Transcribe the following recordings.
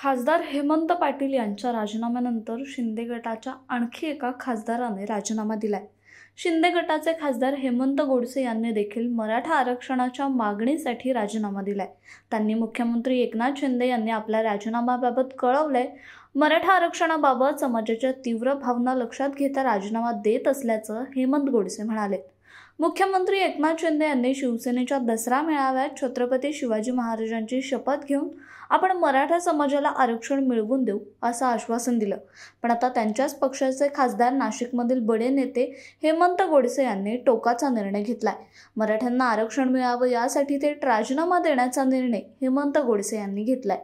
खासदार हेमंत पाटील यांच्या राजीनाम्यानंतर शिंदे गटाच्या आणखी एका खासदाराने राजीनामा दिलाय शिंदे गटाचे खासदार हेमंत गोडसे यांनी देखील मराठा आरक्षणाच्या मागणीसाठी राजीनामा दिलाय त्यांनी मुख्यमंत्री एकनाथ शिंदे यांनी आपल्या राजीनाम्याबाबत कळवलंय मराठा आरक्षणाबाबत समाजाच्या तीव्र भावना लक्षात घेता राजीनामा देत असल्याचं हेमंत गोडसे म्हणाले मुख्यमंत्री एकनाथ शिंदे यांनी शिवसेनेच्या दसरा मेळाव्यात छत्रपती शिवाजी महाराजांची शपथ घेऊन आपण मराठा समाजाला आरक्षण मिळवून देऊ असं आश्वासन दिलं पण आता त्यांच्याच पक्षाचे खासदार नाशिकमधील बडे नेते हेमंत गोडसे यांनी टोकाचा निर्णय घेतलाय मराठ्यांना आरक्षण मिळावं यासाठी ते राजीनामा देण्याचा निर्णय हेमंत गोडसे यांनी घेतलाय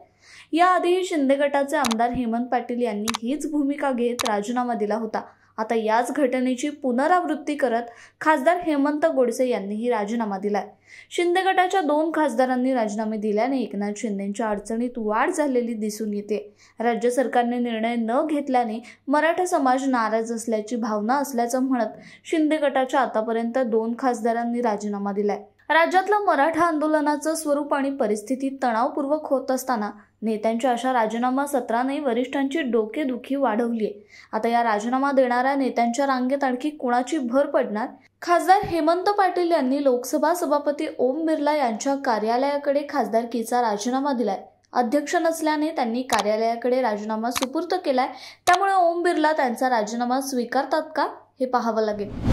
याआधीही शिंदे गटाचे आमदार हेमंत पाटील यांनी हीच भूमिका घेत राजीनामा दिला होता आता याच घटनेची पुनरावृत्ती करत खासदार हेमंत गोडसे यांनीही राजीनामा दिलाय शिंदे गटाच्या दोन खासदारांनी राजीनामे दिल्याने एकनाथ शिंदेच्या अडचणीत वाढ झालेली दिसून येते राज्य सरकारने निर्णय न घेतल्याने मराठा समाज नाराज असल्याची भावना असल्याचं म्हणत शिंदे गटाच्या आतापर्यंत दोन खासदारांनी राजीनामा दिलाय राज्यातलं मराठा आंदोलनाचं स्वरूप आणि परिस्थिती तणावपूर्वक होत असताना नेत्यांच्या अशा राजीनामा सत्राने वरिष्ठांची डोकेदुखी वाढवली आहे आता या राजीनामा देणाऱ्या नेत्यांच्या रांगेत आणखी कुणाची भर पडणार खासदार हेमंत पाटील यांनी लोकसभा सभापती ओम बिर्ला यांच्या कार्यालयाकडे खासदारकीचा राजीनामा दिलाय अध्यक्ष नसल्याने त्यांनी कार्यालयाकडे राजीनामा सुपूर्त केलाय त्यामुळे ओम बिर्ला त्यांचा राजीनामा स्वीकारतात का हे पाहावं लागेल